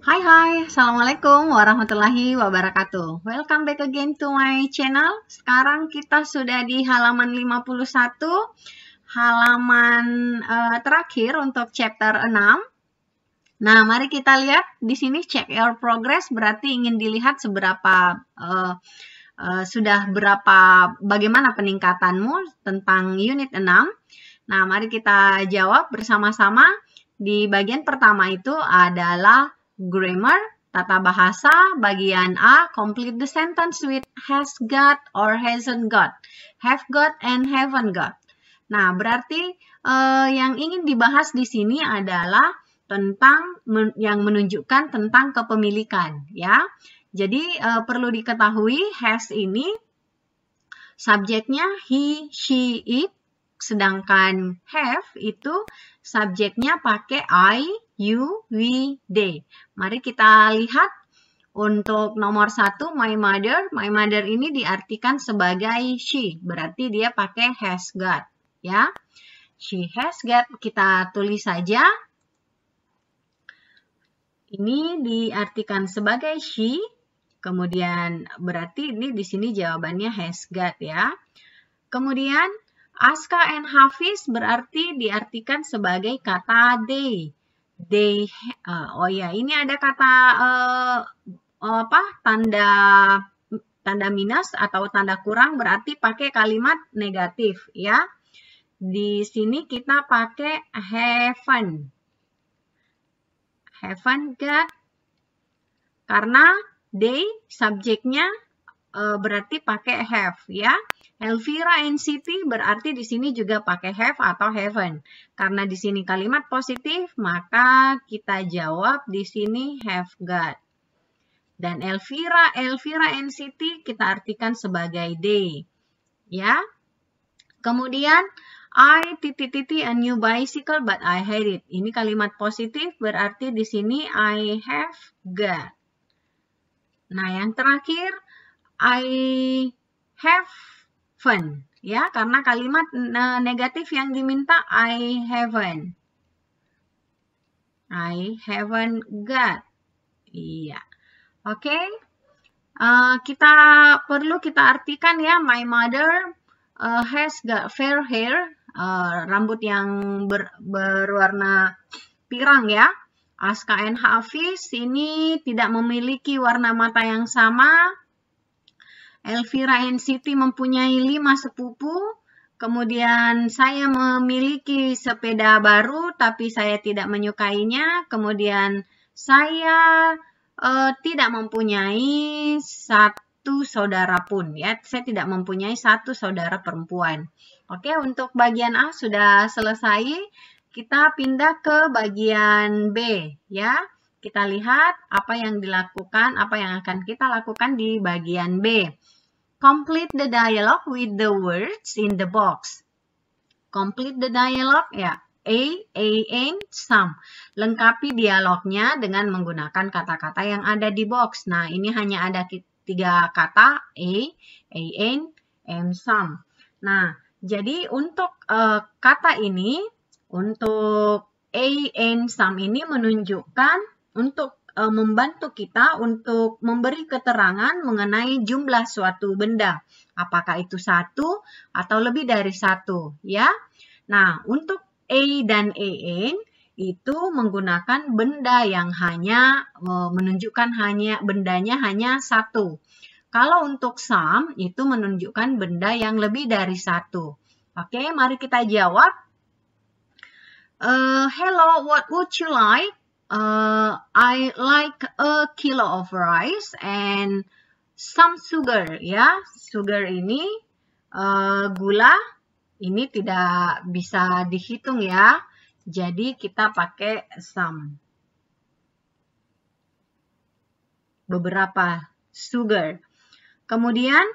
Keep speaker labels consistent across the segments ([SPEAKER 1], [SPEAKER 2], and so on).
[SPEAKER 1] Hai hai, Assalamualaikum warahmatullahi wabarakatuh Welcome back again to my channel Sekarang kita sudah di halaman 51 Halaman uh, terakhir untuk chapter 6 Nah, mari kita lihat di sini check your progress berarti ingin dilihat seberapa uh, uh, sudah berapa bagaimana peningkatanmu tentang unit 6. Nah, mari kita jawab bersama-sama. Di bagian pertama itu adalah grammar, tata bahasa, bagian A, complete the sentence with has got or hasn't got, have got and haven't got. Nah, berarti eh, yang ingin dibahas di sini adalah tentang men yang menunjukkan tentang kepemilikan, ya. Jadi eh, perlu diketahui has ini subjeknya he, she, it, sedangkan have itu subjeknya pakai I, you, we, they. Mari kita lihat untuk nomor satu, my mother. My mother ini diartikan sebagai she. Berarti dia pakai has got. Ya. She has got. Kita tulis saja. Ini diartikan sebagai she. Kemudian berarti ini di sini jawabannya has got ya. Kemudian Aska and Hafiz berarti diartikan sebagai kata they. They uh, oh ya, ini ada kata uh, apa? tanda tanda minus atau tanda kurang berarti pakai kalimat negatif ya. Di sini kita pakai heaven, heaven got karena they subjeknya Eh, berarti pakai have ya. Elvira and City berarti di sini juga pakai have atau haven. Karena di sini kalimat positif, maka kita jawab di sini have got. Dan Elvira, Elvira and City kita artikan sebagai they. Ya. Kemudian I titi titi a new bicycle but I hate it. Ini kalimat positif berarti di sini I have got. Nah, yang terakhir I have fun ya karena kalimat negatif yang diminta I haven't. I haven't got. Iya. Oke. Okay. Uh, eh, kita perlu kita artikan ya my mother uh, has got fair hair, uh, rambut yang ber, berwarna pirang ya. Aska and Hafiz ini tidak memiliki warna mata yang sama, Elvira NCT mempunyai lima sepupu, kemudian saya memiliki sepeda baru tapi saya tidak menyukainya, kemudian saya eh, tidak mempunyai satu saudara pun ya, saya tidak mempunyai satu saudara perempuan. Oke, untuk bagian A sudah selesai. Kita pindah ke bagian B ya kita lihat apa yang dilakukan, apa yang akan kita lakukan di bagian B. Complete the dialogue with the words in the box. Complete the dialogue ya. A, A, N, some. Lengkapi dialognya dengan menggunakan kata-kata yang ada di box. Nah, ini hanya ada tiga kata. A, A, N, M, some. Nah, jadi untuk uh, kata ini, untuk A, N, some ini menunjukkan untuk Eh, membantu kita untuk memberi keterangan mengenai jumlah suatu benda. Apakah itu satu atau lebih dari satu, ya? Nah, untuk E dan EN itu menggunakan benda yang hanya eh, menunjukkan hanya bendanya hanya satu. Kalau untuk sum itu menunjukkan benda yang lebih dari satu. Oke, mari kita jawab. Uh, hello, what would you like? Uh, I like a kilo of rice and some sugar ya. Sugar ini uh, gula ini tidak bisa dihitung ya. Jadi kita pakai some. Beberapa sugar. Kemudian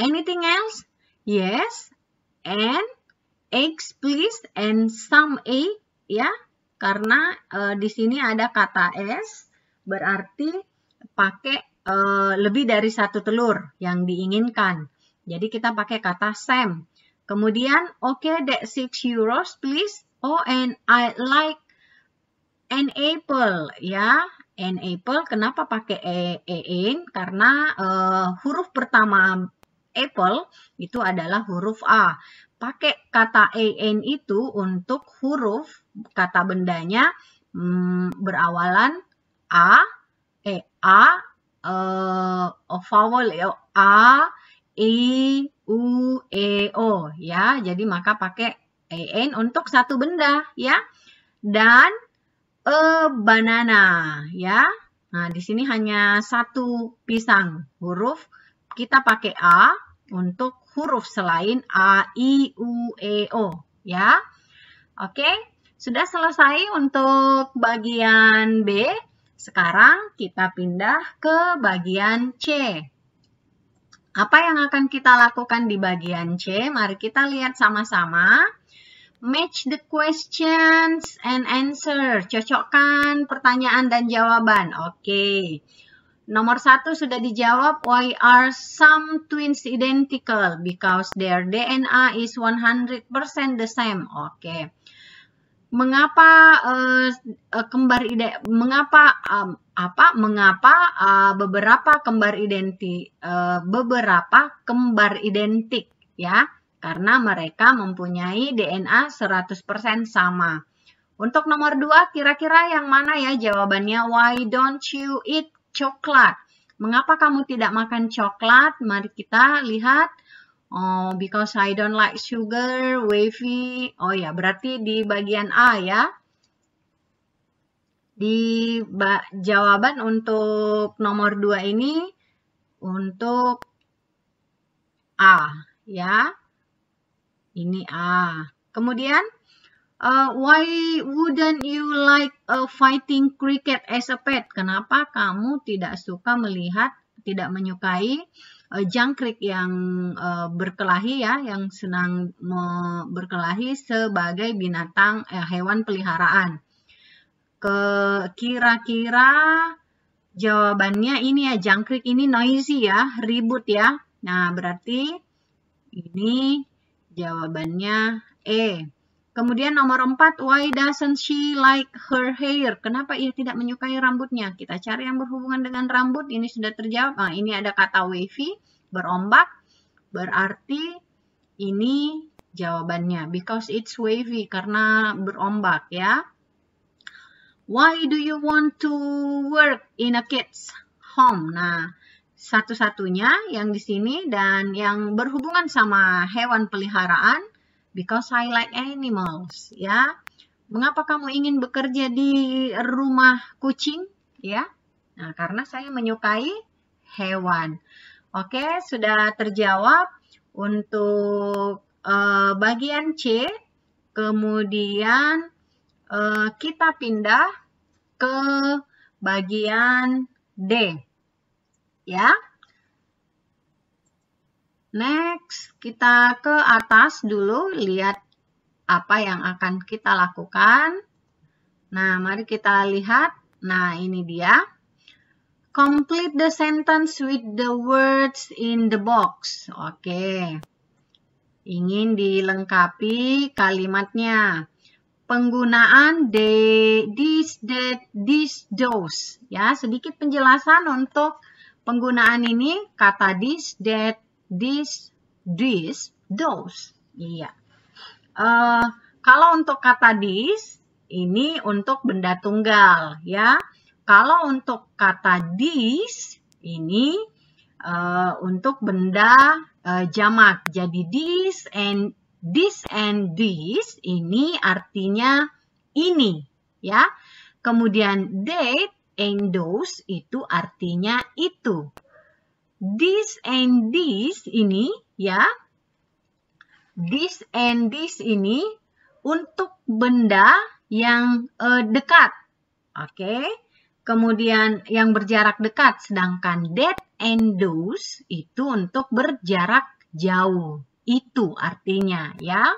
[SPEAKER 1] anything else? Yes. And eggs please and some egg ya karena e, di sini ada kata s, berarti pakai e, lebih dari satu telur yang diinginkan. Jadi kita pakai kata Sam. Kemudian, okay, that six euros please. Oh, and I like an apple, ya. An apple, kenapa pakai e, e in? Karena e, huruf pertama apple itu adalah huruf A pakai kata an itu untuk huruf kata bendanya hmm, berawalan a, e a, e, vowel e, a, i, u, e, o ya. Jadi maka pakai an untuk satu benda ya. Dan e banana ya. Nah, di sini hanya satu pisang huruf kita pakai a untuk huruf selain a, i, u, e, o ya. Oke, sudah selesai untuk bagian B. Sekarang kita pindah ke bagian C. Apa yang akan kita lakukan di bagian C? Mari kita lihat sama-sama. Match the questions and answer. Cocokkan pertanyaan dan jawaban. Oke. Okay. Nomor satu sudah dijawab, why are some twins identical? Because their DNA is 100% the same. Oke. Okay. Mengapa uh, kembar ide mengapa um, apa mengapa uh, beberapa kembar identik uh, beberapa kembar identik ya? Karena mereka mempunyai DNA 100% sama. Untuk nomor dua, kira-kira yang mana ya jawabannya? Why don't you eat coklat. Mengapa kamu tidak makan coklat? Mari kita lihat. Oh, because I don't like sugar, wavy. Oh ya, berarti di bagian A ya. Di jawaban untuk nomor 2 ini untuk A ya. Ini A. Kemudian uh, why wouldn't you like a uh, fighting cricket as a pet? Kenapa kamu tidak suka melihat, tidak menyukai uh, jangkrik yang uh, berkelahi ya, yang senang berkelahi sebagai binatang eh, hewan peliharaan? Ke kira-kira jawabannya ini ya, jangkrik ini noisy ya, ribut ya. Nah, berarti ini jawabannya E. Kemudian nomor empat, why doesn't she like her hair? Kenapa ia tidak menyukai rambutnya? Kita cari yang berhubungan dengan rambut, ini sudah terjawab. Nah, ini ada kata wavy, berombak, berarti ini jawabannya. Because it's wavy, karena berombak ya. Why do you want to work in a kid's home? Nah, satu-satunya yang di sini dan yang berhubungan sama hewan peliharaan because I like animals ya. Mengapa kamu ingin bekerja di rumah kucing ya? Nah, karena saya menyukai hewan. Oke, sudah terjawab untuk uh, bagian C. Kemudian uh, kita pindah ke bagian D. Ya. Next, kita ke atas dulu lihat apa yang akan kita lakukan. Nah, mari kita lihat. Nah, ini dia. Complete the sentence with the words in the box. Oke. Okay. Ingin dilengkapi kalimatnya. Penggunaan the this, that, this, those. Ya, sedikit penjelasan untuk penggunaan ini. Kata this, that, this, this, those. Iya. Uh, kalau untuk kata this, ini untuk benda tunggal ya. Kalau untuk kata this, ini uh, untuk benda uh, jamak. Jadi this and this and this ini artinya ini ya. Kemudian date and those itu artinya itu this and this ini ya this and this ini untuk benda yang uh, dekat. Oke. Okay? Kemudian yang berjarak dekat sedangkan that and those itu untuk berjarak jauh. Itu artinya ya.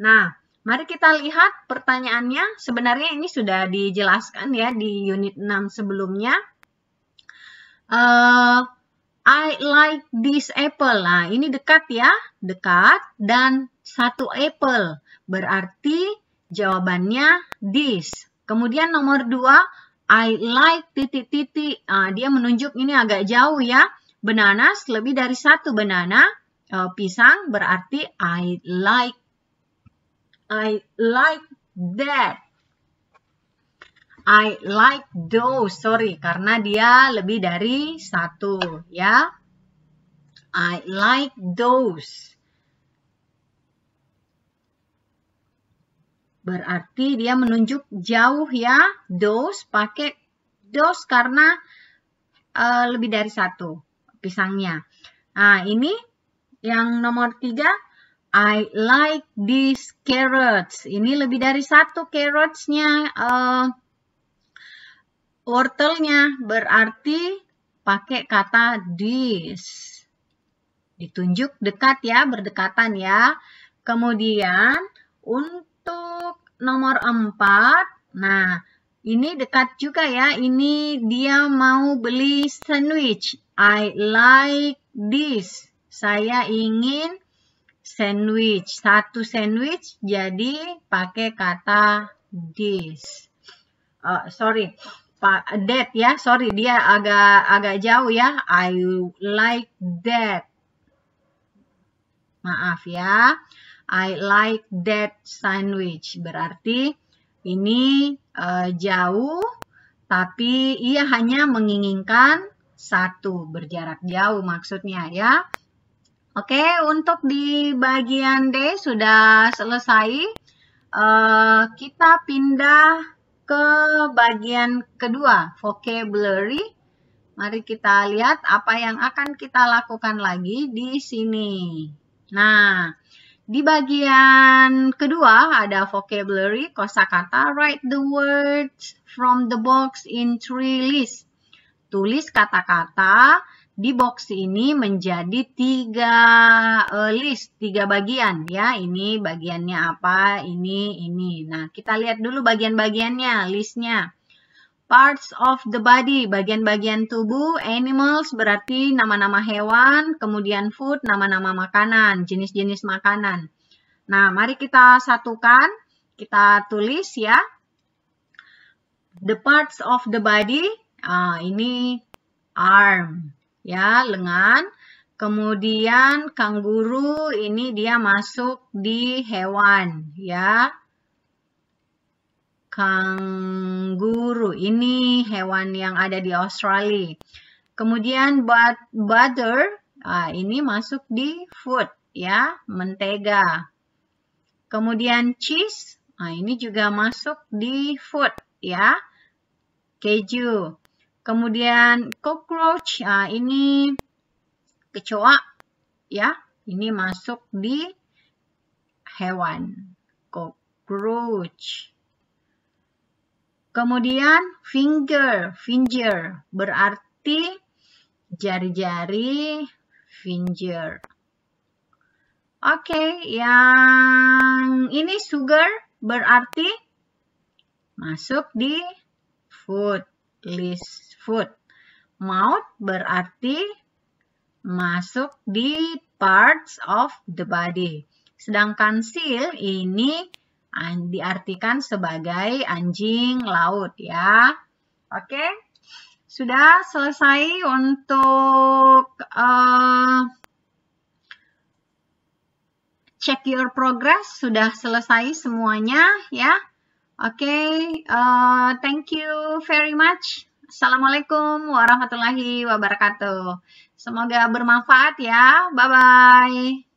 [SPEAKER 1] Nah, mari kita lihat pertanyaannya. Sebenarnya ini sudah dijelaskan ya di unit 6 sebelumnya. Uh, I like this apple. Nah, ini dekat ya. Dekat dan satu apple. Berarti jawabannya this. Kemudian nomor dua, I like titik-titik. Nah, dia menunjuk ini agak jauh ya. Bananas lebih dari satu banana. Eh, pisang berarti I like. I like that. I like those. Sorry, karena dia lebih dari satu, ya. I like those. Berarti dia menunjuk jauh ya. Those pakai those karena uh, lebih dari satu pisangnya. Nah, ini yang nomor tiga. I like these carrots. Ini lebih dari satu carrotsnya. Uh, wortelnya berarti pakai kata this. Ditunjuk dekat ya, berdekatan ya. Kemudian untuk nomor 4, nah ini dekat juga ya. Ini dia mau beli sandwich. I like this. Saya ingin sandwich. Satu sandwich jadi pakai kata this. Uh, sorry, Pak that ya, sorry dia agak agak jauh ya. I like that. Maaf ya. I like that sandwich. Berarti ini uh, jauh tapi ia hanya menginginkan satu berjarak jauh maksudnya ya. Oke, untuk di bagian D sudah selesai. Uh, kita pindah ke bagian kedua, vocabulary. Mari kita lihat apa yang akan kita lakukan lagi di sini. Nah, di bagian kedua ada vocabulary, kosakata, write the words from the box in three list. Tulis kata-kata di box ini menjadi tiga eh, list, tiga bagian ya. Ini bagiannya apa, ini, ini. Nah, kita lihat dulu bagian-bagiannya, listnya. Parts of the body, bagian-bagian tubuh, animals berarti nama-nama hewan, kemudian food, nama-nama makanan, jenis-jenis makanan. Nah, mari kita satukan, kita tulis ya. The parts of the body, uh, ini arm, ya lengan. Kemudian kanguru ini dia masuk di hewan ya. Kanguru ini hewan yang ada di Australia. Kemudian but, butter ah, ini masuk di food ya, mentega. Kemudian cheese, nah ini juga masuk di food ya. Keju. Kemudian cockroach, nah ini kecoa ya. Ini masuk di hewan. Cockroach. Kemudian finger, finger berarti jari-jari finger. Oke, okay, yang ini sugar berarti masuk di food list food. Mouth berarti masuk di parts of the body. Sedangkan seal ini diartikan sebagai anjing laut ya. Oke. Sudah selesai untuk uh, check your progress. Sudah selesai semuanya ya okay, uh, eh, thank you very much. Assalamualaikum warahmatullahi wabarakatuh. Semoga bermanfaat ya. Bye bye.